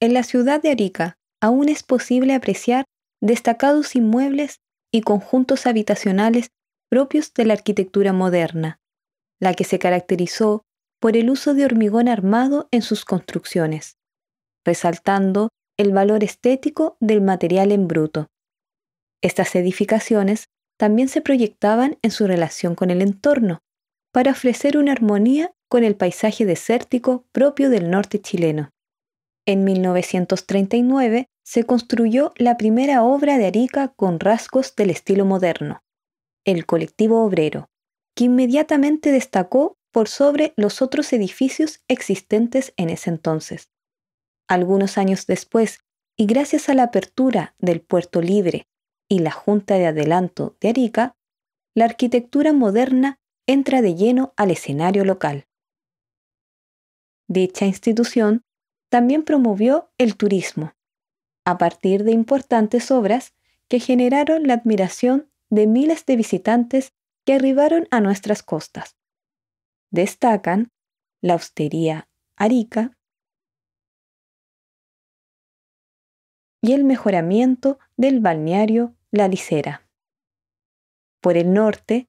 En la ciudad de Arica aún es posible apreciar destacados inmuebles y conjuntos habitacionales propios de la arquitectura moderna, la que se caracterizó por el uso de hormigón armado en sus construcciones, resaltando el valor estético del material en bruto. Estas edificaciones también se proyectaban en su relación con el entorno, para ofrecer una armonía con el paisaje desértico propio del norte chileno. En 1939 se construyó la primera obra de Arica con rasgos del estilo moderno, el colectivo obrero, que inmediatamente destacó por sobre los otros edificios existentes en ese entonces. Algunos años después, y gracias a la apertura del Puerto Libre y la Junta de Adelanto de Arica, la arquitectura moderna entra de lleno al escenario local. Dicha institución también promovió el turismo, a partir de importantes obras que generaron la admiración de miles de visitantes que arribaron a nuestras costas. Destacan la hostería Arica y el mejoramiento del balneario La Licera. Por el norte,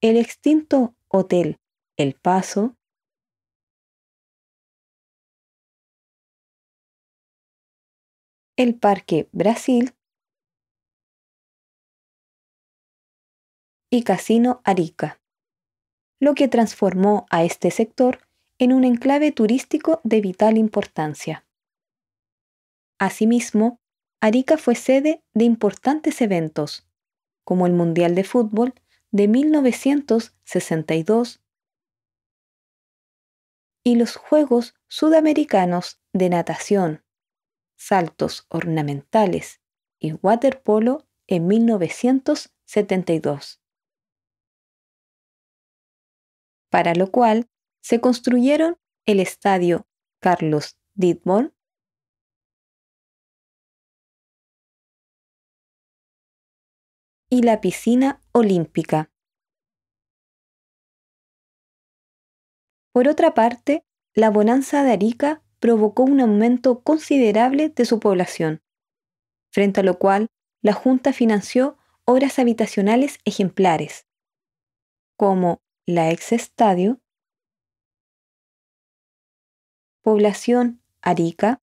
el extinto Hotel El Paso el Parque Brasil y Casino Arica, lo que transformó a este sector en un enclave turístico de vital importancia. Asimismo, Arica fue sede de importantes eventos, como el Mundial de Fútbol de 1962 y los Juegos Sudamericanos de Natación saltos ornamentales y waterpolo en 1972. Para lo cual se construyeron el estadio Carlos Didmon, y la piscina olímpica. Por otra parte, la bonanza de Arica provocó un aumento considerable de su población, frente a lo cual la Junta financió obras habitacionales ejemplares, como la ex estadio, población Arica,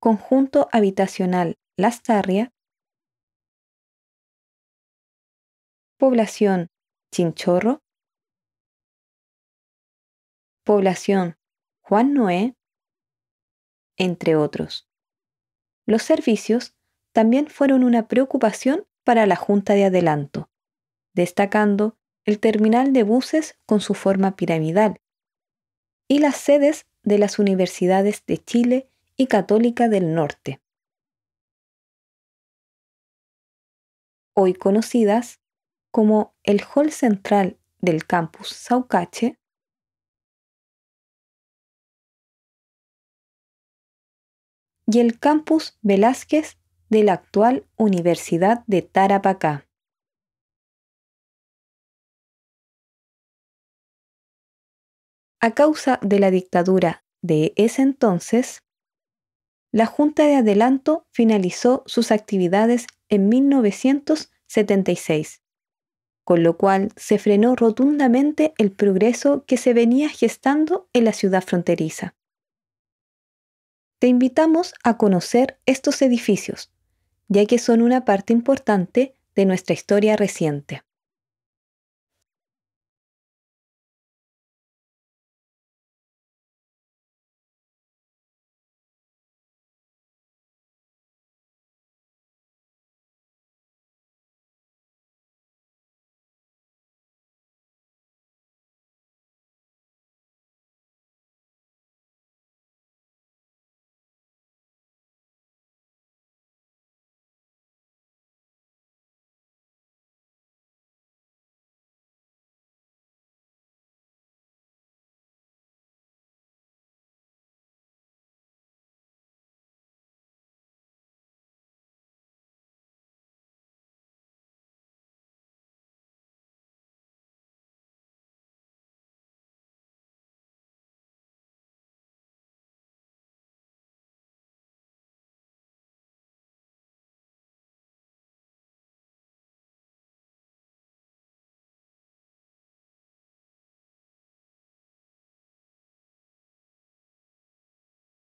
conjunto habitacional lastarria población Chinchorro, población, Juan Noé, entre otros. Los servicios también fueron una preocupación para la Junta de Adelanto, destacando el terminal de buses con su forma piramidal y las sedes de las universidades de Chile y Católica del Norte. Hoy conocidas como el Hall Central del Campus Saucache, y el Campus Velázquez de la actual Universidad de Tarapacá. A causa de la dictadura de ese entonces, la Junta de Adelanto finalizó sus actividades en 1976, con lo cual se frenó rotundamente el progreso que se venía gestando en la ciudad fronteriza. Te invitamos a conocer estos edificios, ya que son una parte importante de nuestra historia reciente.